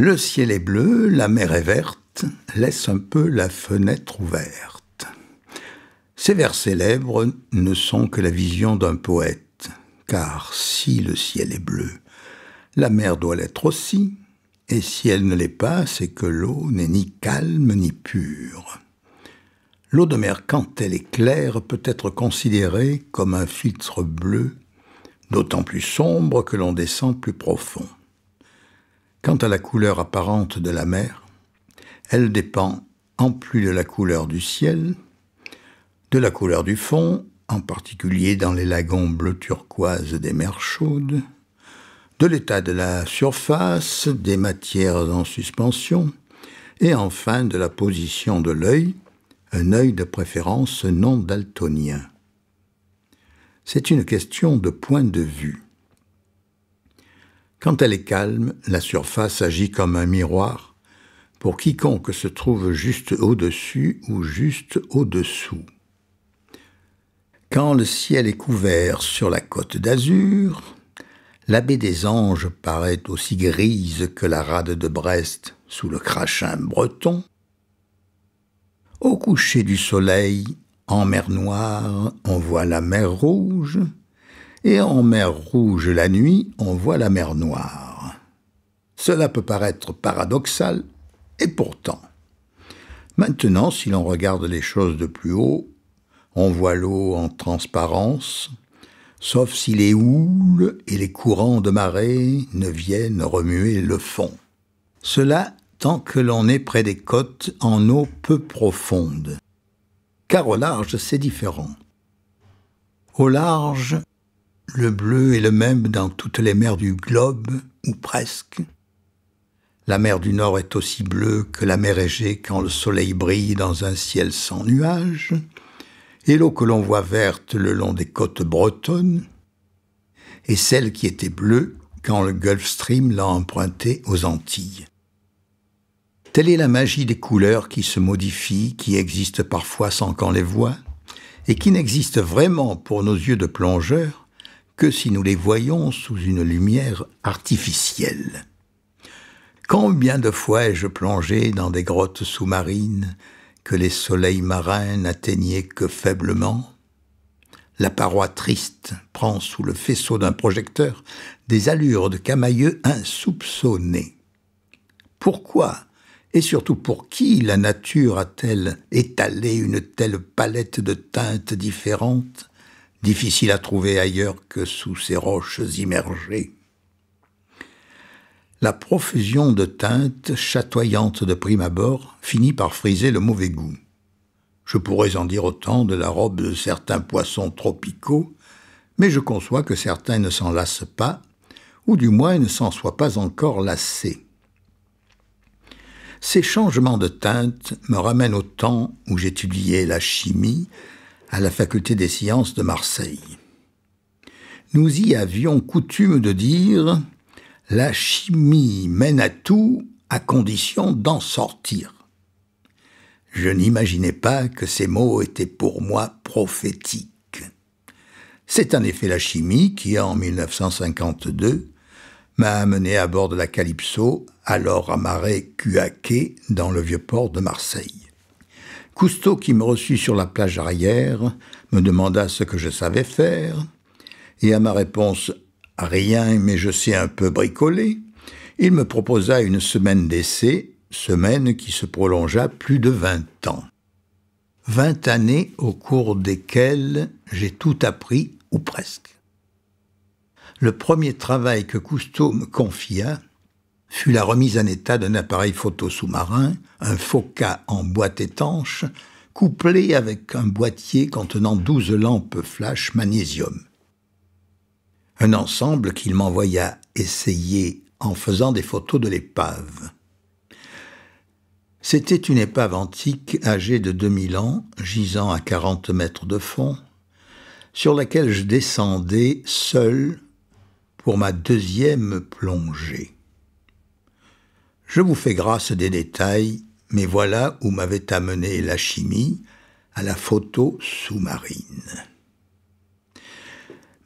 Le ciel est bleu, la mer est verte, laisse un peu la fenêtre ouverte. Ces vers célèbres ne sont que la vision d'un poète, car si le ciel est bleu, la mer doit l'être aussi, et si elle ne l'est pas, c'est que l'eau n'est ni calme ni pure. L'eau de mer, quand elle est claire, peut être considérée comme un filtre bleu, d'autant plus sombre que l'on descend plus profond. Quant à la couleur apparente de la mer, elle dépend, en plus de la couleur du ciel, de la couleur du fond, en particulier dans les lagons bleu turquoise des mers chaudes, de l'état de la surface, des matières en suspension, et enfin de la position de l'œil, un œil de préférence non daltonien. C'est une question de point de vue. Quand elle est calme, la surface agit comme un miroir pour quiconque se trouve juste au-dessus ou juste au-dessous. Quand le ciel est couvert sur la côte d'Azur, la baie des anges paraît aussi grise que la rade de Brest sous le crachin breton. Au coucher du soleil, en mer Noire, on voit la mer Rouge, et en mer rouge la nuit, on voit la mer noire. Cela peut paraître paradoxal, et pourtant. Maintenant, si l'on regarde les choses de plus haut, on voit l'eau en transparence, sauf si les houles et les courants de marée ne viennent remuer le fond. Cela tant que l'on est près des côtes en eau peu profonde. Car au large, c'est différent. Au large, le bleu est le même dans toutes les mers du globe, ou presque. La mer du Nord est aussi bleue que la mer Égée quand le soleil brille dans un ciel sans nuages, et l'eau que l'on voit verte le long des côtes bretonnes, et celle qui était bleue quand le Gulf Stream l'a empruntée aux Antilles. Telle est la magie des couleurs qui se modifient, qui existent parfois sans qu'on les voie, et qui n'existent vraiment pour nos yeux de plongeurs que si nous les voyons sous une lumière artificielle. Combien de fois ai-je plongé dans des grottes sous-marines que les soleils marins n'atteignaient que faiblement La paroi triste prend sous le faisceau d'un projecteur des allures de camailleux insoupçonnées. Pourquoi et surtout pour qui la nature a-t-elle étalé une telle palette de teintes différentes difficile à trouver ailleurs que sous ces roches immergées. La profusion de teintes chatoyantes de prime abord finit par friser le mauvais goût. Je pourrais en dire autant de la robe de certains poissons tropicaux, mais je conçois que certains ne s'en lassent pas, ou du moins ne s'en soient pas encore lassés. Ces changements de teintes me ramènent au temps où j'étudiais la chimie à la faculté des sciences de Marseille. Nous y avions coutume de dire La chimie mène à tout à condition d'en sortir. Je n'imaginais pas que ces mots étaient pour moi prophétiques. C'est en effet la chimie qui, en 1952, m'a amené à bord de la Calypso, alors amarré cuaquée dans le vieux port de Marseille. Cousteau, qui me reçut sur la plage arrière, me demanda ce que je savais faire, et à ma réponse Rien, mais je sais un peu bricoler, il me proposa une semaine d'essai, semaine qui se prolongea plus de vingt ans. Vingt années au cours desquelles j'ai tout appris, ou presque. Le premier travail que Cousteau me confia fut la remise en état d'un appareil photo sous-marin, un Foca en boîte étanche, couplé avec un boîtier contenant douze lampes flash magnésium. Un ensemble qu'il m'envoya essayer en faisant des photos de l'épave. C'était une épave antique âgée de 2000 ans, gisant à 40 mètres de fond, sur laquelle je descendais seul pour ma deuxième plongée. Je vous fais grâce des détails, mais voilà où m'avait amené la chimie, à la photo sous-marine.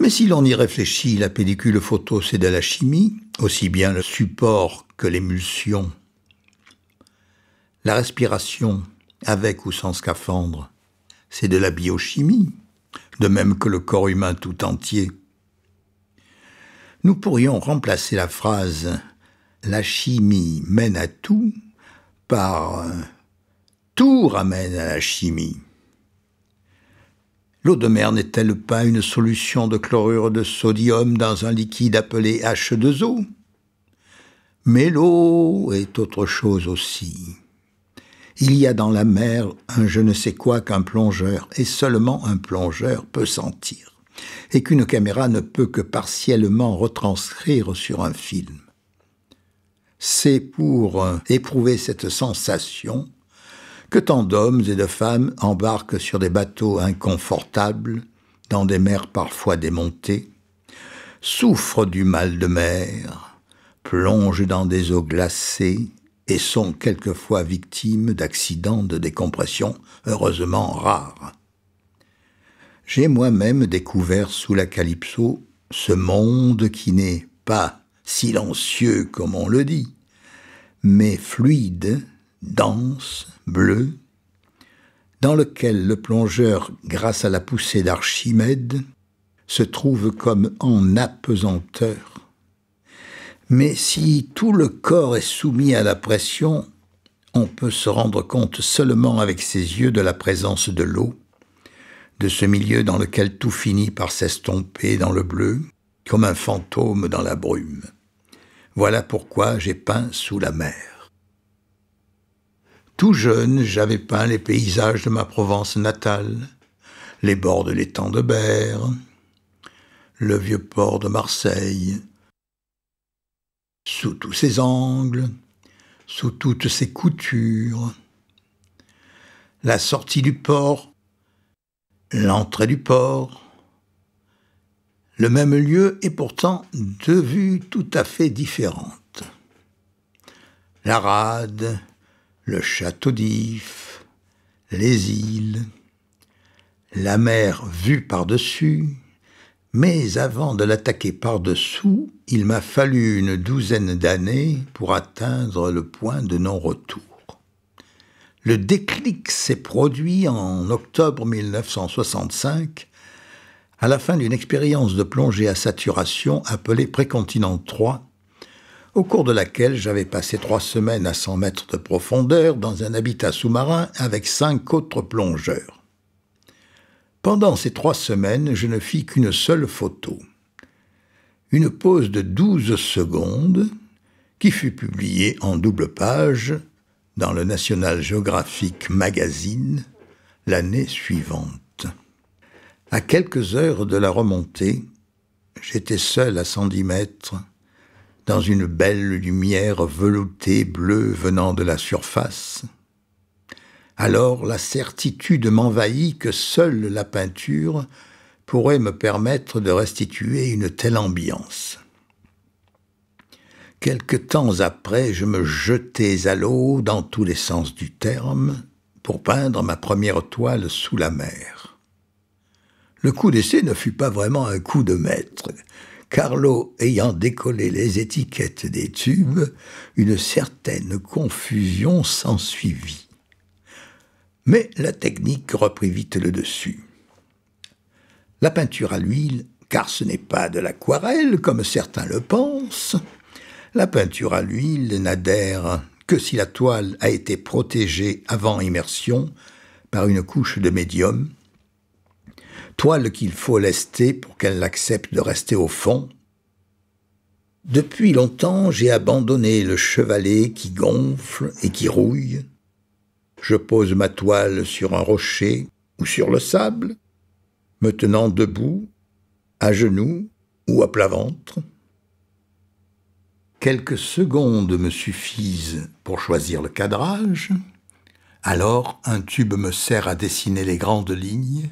Mais si l'on y réfléchit, la pellicule photo, c'est de la chimie, aussi bien le support que l'émulsion. La respiration, avec ou sans scaphandre, c'est de la biochimie, de même que le corps humain tout entier. Nous pourrions remplacer la phrase la chimie mène à tout, par tout ramène à la chimie. L'eau de mer n'est-elle pas une solution de chlorure de sodium dans un liquide appelé H2O Mais l'eau est autre chose aussi. Il y a dans la mer un je ne sais quoi qu'un plongeur, et seulement un plongeur peut sentir, et qu'une caméra ne peut que partiellement retranscrire sur un film. C'est pour éprouver cette sensation que tant d'hommes et de femmes embarquent sur des bateaux inconfortables, dans des mers parfois démontées, souffrent du mal de mer, plongent dans des eaux glacées et sont quelquefois victimes d'accidents de décompression heureusement rares. J'ai moi-même découvert sous la Calypso ce monde qui n'est pas silencieux comme on le dit, mais fluide, dense, bleu, dans lequel le plongeur, grâce à la poussée d'Archimède, se trouve comme en apesanteur. Mais si tout le corps est soumis à la pression, on peut se rendre compte seulement avec ses yeux de la présence de l'eau, de ce milieu dans lequel tout finit par s'estomper dans le bleu, comme un fantôme dans la brume. Voilà pourquoi j'ai peint sous la mer. Tout jeune, j'avais peint les paysages de ma Provence natale, les bords de l'étang de Berre, le vieux port de Marseille, sous tous ses angles, sous toutes ses coutures, la sortie du port, l'entrée du port, le même lieu est pourtant deux vues tout à fait différentes. La rade, le château d'If, les îles, la mer vue par-dessus, mais avant de l'attaquer par-dessous, il m'a fallu une douzaine d'années pour atteindre le point de non-retour. Le déclic s'est produit en octobre 1965 à la fin d'une expérience de plongée à saturation appelée Précontinent 3, au cours de laquelle j'avais passé trois semaines à 100 mètres de profondeur dans un habitat sous-marin avec cinq autres plongeurs. Pendant ces trois semaines, je ne fis qu'une seule photo. Une pause de 12 secondes qui fut publiée en double page dans le National Geographic Magazine l'année suivante. À quelques heures de la remontée, j'étais seul à 110 mètres, dans une belle lumière veloutée bleue venant de la surface. Alors la certitude m'envahit que seule la peinture pourrait me permettre de restituer une telle ambiance. Quelque temps après, je me jetais à l'eau dans tous les sens du terme pour peindre ma première toile sous la mer. Le coup d'essai ne fut pas vraiment un coup de maître. Carlo ayant décollé les étiquettes des tubes, une certaine confusion s'ensuivit. Mais la technique reprit vite le dessus. La peinture à l'huile, car ce n'est pas de l'aquarelle comme certains le pensent, la peinture à l'huile n'adhère que si la toile a été protégée avant immersion par une couche de médium toile qu'il faut lester pour qu'elle accepte de rester au fond. Depuis longtemps, j'ai abandonné le chevalet qui gonfle et qui rouille. Je pose ma toile sur un rocher ou sur le sable, me tenant debout, à genoux ou à plat ventre. Quelques secondes me suffisent pour choisir le cadrage. Alors un tube me sert à dessiner les grandes lignes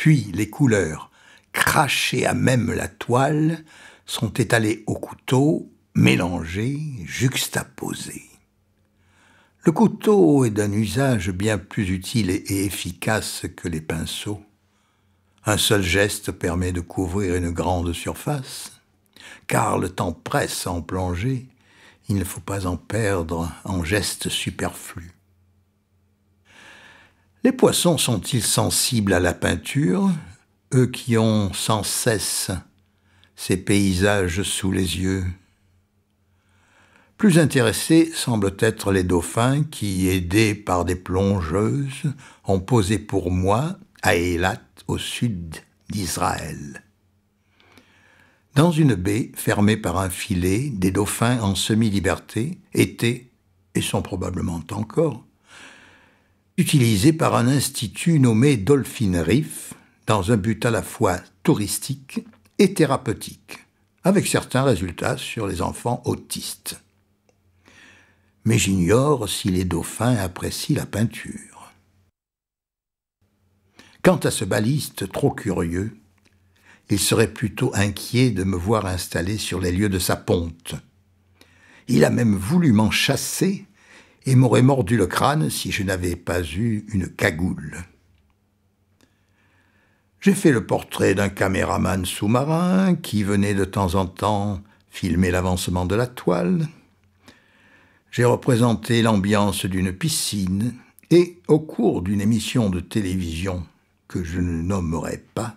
puis les couleurs, crachées à même la toile, sont étalées au couteau, mélangées, juxtaposées. Le couteau est d'un usage bien plus utile et efficace que les pinceaux. Un seul geste permet de couvrir une grande surface, car le temps presse en plonger, il ne faut pas en perdre en gestes superflus. Les poissons sont-ils sensibles à la peinture, eux qui ont sans cesse ces paysages sous les yeux Plus intéressés semblent être les dauphins qui, aidés par des plongeuses, ont posé pour moi à Eilat au sud d'Israël. Dans une baie fermée par un filet, des dauphins en semi-liberté étaient, et sont probablement encore, utilisé par un institut nommé Dolphin Reef dans un but à la fois touristique et thérapeutique, avec certains résultats sur les enfants autistes. Mais j'ignore si les dauphins apprécient la peinture. Quant à ce baliste trop curieux, il serait plutôt inquiet de me voir installé sur les lieux de sa ponte. Il a même voulu m'en chasser et m'aurait mordu le crâne si je n'avais pas eu une cagoule. J'ai fait le portrait d'un caméraman sous-marin qui venait de temps en temps filmer l'avancement de la toile. J'ai représenté l'ambiance d'une piscine et, au cours d'une émission de télévision que je ne nommerai pas,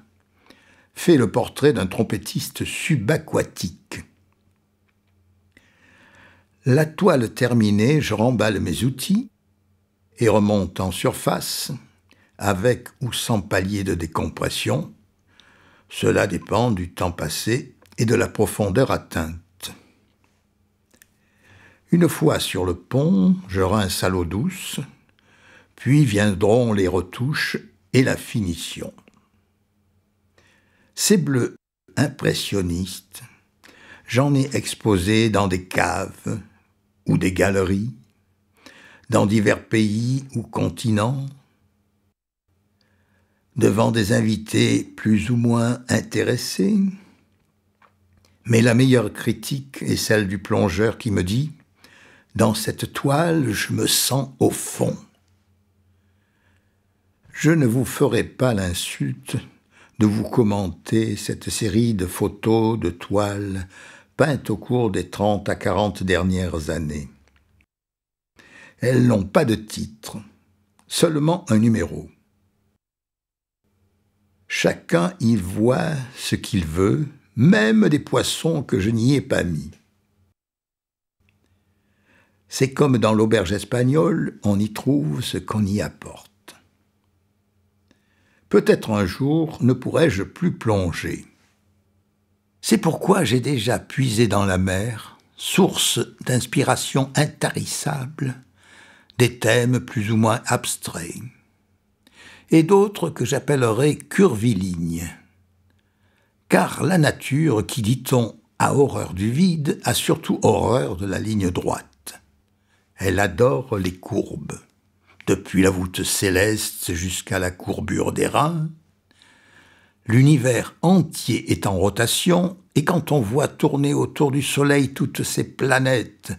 fait le portrait d'un trompettiste subaquatique. La toile terminée, je remballe mes outils et remonte en surface, avec ou sans palier de décompression. Cela dépend du temps passé et de la profondeur atteinte. Une fois sur le pont, je rince à l'eau douce, puis viendront les retouches et la finition. Ces bleus impressionnistes, j'en ai exposé dans des caves, ou des galeries, dans divers pays ou continents, devant des invités plus ou moins intéressés. Mais la meilleure critique est celle du plongeur qui me dit ⁇ Dans cette toile, je me sens au fond ⁇ Je ne vous ferai pas l'insulte de vous commenter cette série de photos, de toiles, au cours des 30 à 40 dernières années. Elles n'ont pas de titre, seulement un numéro. Chacun y voit ce qu'il veut, même des poissons que je n'y ai pas mis. C'est comme dans l'auberge espagnole, on y trouve ce qu'on y apporte. Peut-être un jour ne pourrai je plus plonger. C'est pourquoi j'ai déjà puisé dans la mer, source d'inspiration intarissable, des thèmes plus ou moins abstraits, et d'autres que j'appellerai curvilignes. Car la nature, qui dit-on a horreur du vide, a surtout horreur de la ligne droite. Elle adore les courbes, depuis la voûte céleste jusqu'à la courbure des reins, L'univers entier est en rotation, et quand on voit tourner autour du Soleil toutes ces planètes,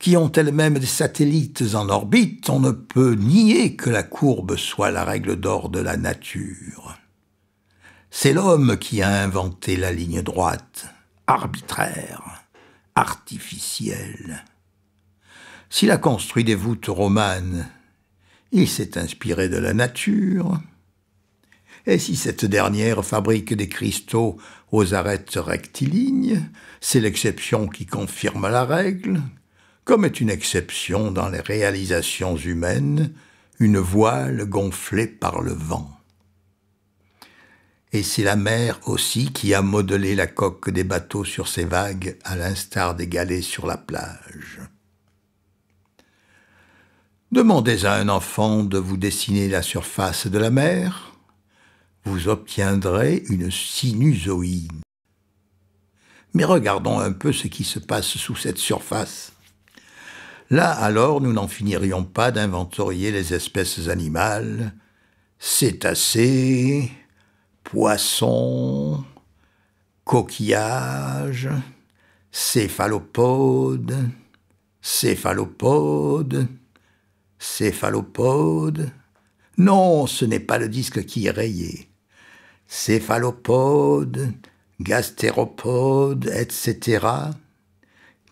qui ont elles-mêmes des satellites en orbite, on ne peut nier que la courbe soit la règle d'or de la nature. C'est l'homme qui a inventé la ligne droite, arbitraire, artificielle. S'il a construit des voûtes romanes, il s'est inspiré de la nature, et si cette dernière fabrique des cristaux aux arêtes rectilignes, c'est l'exception qui confirme la règle, comme est une exception dans les réalisations humaines, une voile gonflée par le vent. Et c'est la mer aussi qui a modelé la coque des bateaux sur ses vagues, à l'instar des galets sur la plage. Demandez à un enfant de vous dessiner la surface de la mer, vous obtiendrez une sinusoïde. Mais regardons un peu ce qui se passe sous cette surface. Là alors, nous n'en finirions pas d'inventorier les espèces animales, cétacés, poissons, coquillages, céphalopodes, céphalopodes, céphalopodes. Non, ce n'est pas le disque qui est rayé céphalopodes, gastéropodes, etc.,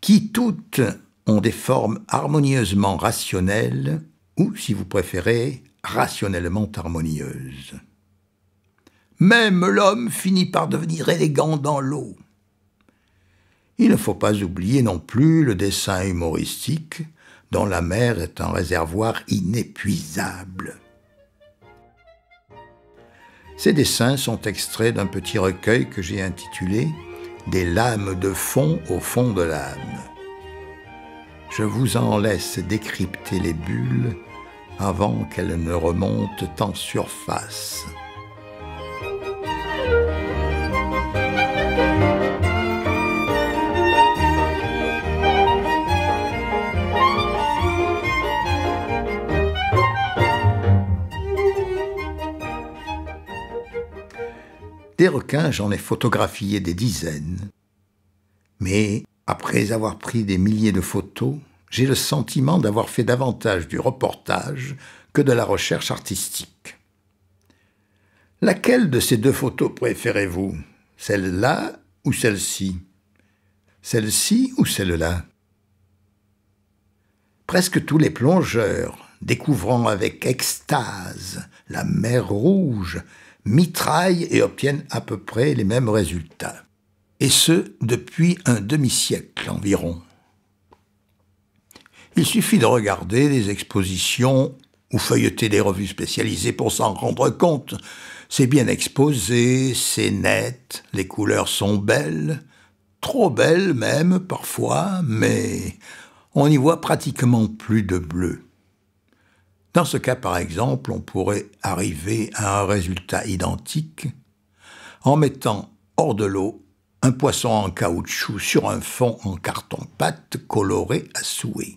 qui toutes ont des formes harmonieusement rationnelles, ou si vous préférez, rationnellement harmonieuses. Même l'homme finit par devenir élégant dans l'eau. Il ne faut pas oublier non plus le dessin humoristique, dont la mer est un réservoir inépuisable. Ces dessins sont extraits d'un petit recueil que j'ai intitulé Des lames de fond au fond de l'âme. Je vous en laisse décrypter les bulles avant qu'elles ne remontent en surface. Des requins, j'en ai photographié des dizaines. Mais, après avoir pris des milliers de photos, j'ai le sentiment d'avoir fait davantage du reportage que de la recherche artistique. Laquelle de ces deux photos préférez-vous Celle-là ou celle-ci Celle-ci ou celle-là Presque tous les plongeurs, découvrant avec extase la mer rouge mitraillent et obtiennent à peu près les mêmes résultats. Et ce, depuis un demi-siècle environ. Il suffit de regarder les expositions ou feuilleter des revues spécialisées pour s'en rendre compte. C'est bien exposé, c'est net, les couleurs sont belles, trop belles même parfois, mais on n'y voit pratiquement plus de bleu. Dans ce cas, par exemple, on pourrait arriver à un résultat identique en mettant hors de l'eau un poisson en caoutchouc sur un fond en carton-pâte coloré à souhait.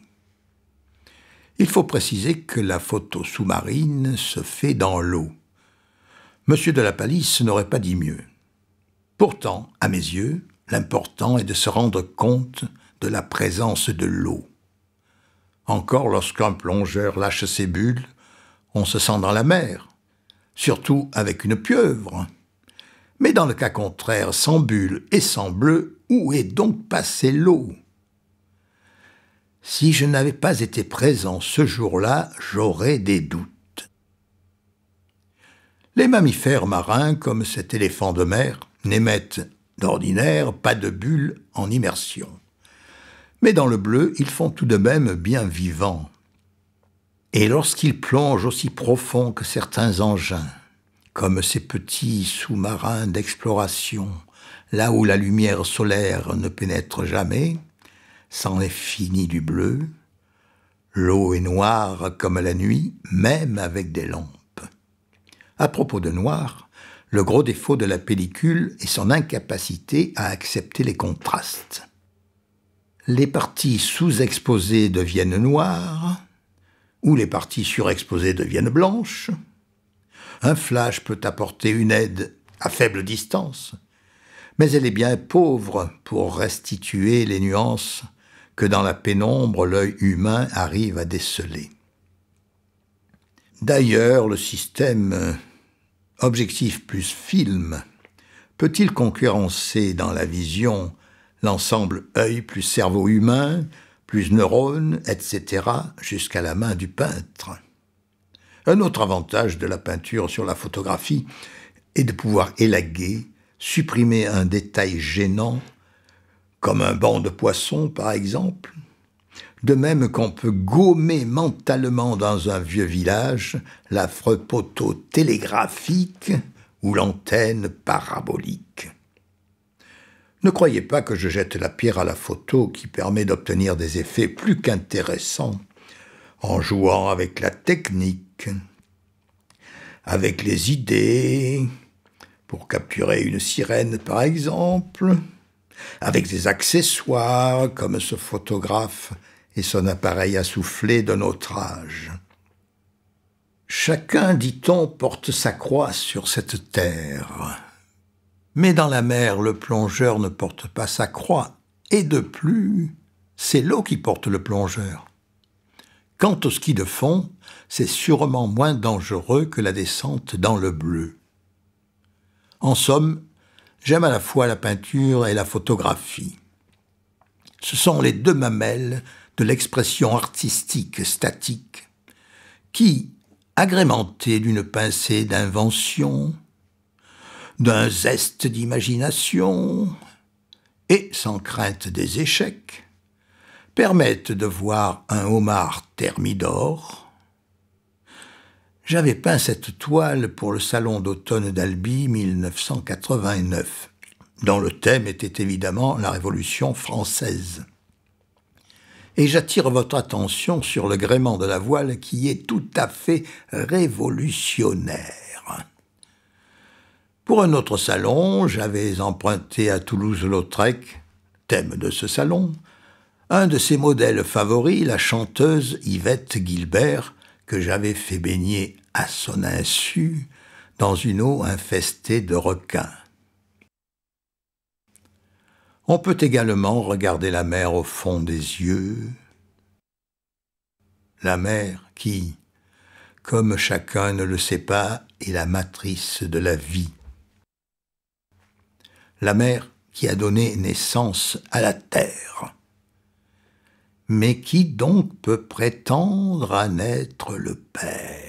Il faut préciser que la photo sous-marine se fait dans l'eau. Monsieur de la Palisse n'aurait pas dit mieux. Pourtant, à mes yeux, l'important est de se rendre compte de la présence de l'eau. Encore lorsqu'un plongeur lâche ses bulles, on se sent dans la mer, surtout avec une pieuvre. Mais dans le cas contraire, sans bulles et sans bleu, où est donc passée l'eau Si je n'avais pas été présent ce jour-là, j'aurais des doutes. Les mammifères marins, comme cet éléphant de mer, n'émettent d'ordinaire pas de bulles en immersion mais dans le bleu, ils font tout de même bien vivant. Et lorsqu'ils plongent aussi profond que certains engins, comme ces petits sous-marins d'exploration, là où la lumière solaire ne pénètre jamais, c'en est fini du bleu. L'eau est noire comme la nuit, même avec des lampes. À propos de noir, le gros défaut de la pellicule est son incapacité à accepter les contrastes les parties sous-exposées deviennent noires, ou les parties surexposées deviennent blanches. Un flash peut apporter une aide à faible distance, mais elle est bien pauvre pour restituer les nuances que dans la pénombre l'œil humain arrive à déceler. D'ailleurs, le système objectif plus film peut-il concurrencer dans la vision l'ensemble œil plus cerveau humain, plus neurones, etc., jusqu'à la main du peintre. Un autre avantage de la peinture sur la photographie est de pouvoir élaguer, supprimer un détail gênant, comme un banc de poisson par exemple, de même qu'on peut gommer mentalement dans un vieux village l'affreux poteau télégraphique ou l'antenne parabolique. Ne croyez pas que je jette la pierre à la photo qui permet d'obtenir des effets plus qu'intéressants en jouant avec la technique, avec les idées, pour capturer une sirène par exemple, avec des accessoires comme ce photographe et son appareil à souffler d'un autre âge. Chacun, dit-on, porte sa croix sur cette terre. Mais dans la mer, le plongeur ne porte pas sa croix, et de plus, c'est l'eau qui porte le plongeur. Quant au ski de fond, c'est sûrement moins dangereux que la descente dans le bleu. En somme, j'aime à la fois la peinture et la photographie. Ce sont les deux mamelles de l'expression artistique statique qui, agrémentées d'une pincée d'invention, d'un zeste d'imagination et sans crainte des échecs, permettent de voir un homard thermidor. J'avais peint cette toile pour le salon d'automne d'Albi 1989, dont le thème était évidemment la Révolution française. Et j'attire votre attention sur le gréement de la voile qui est tout à fait révolutionnaire. Pour un autre salon, j'avais emprunté à Toulouse-Lautrec, thème de ce salon, un de ses modèles favoris, la chanteuse Yvette Gilbert, que j'avais fait baigner à son insu dans une eau infestée de requins. On peut également regarder la mer au fond des yeux, la mer qui, comme chacun ne le sait pas, est la matrice de la vie la mère qui a donné naissance à la terre. Mais qui donc peut prétendre à naître le Père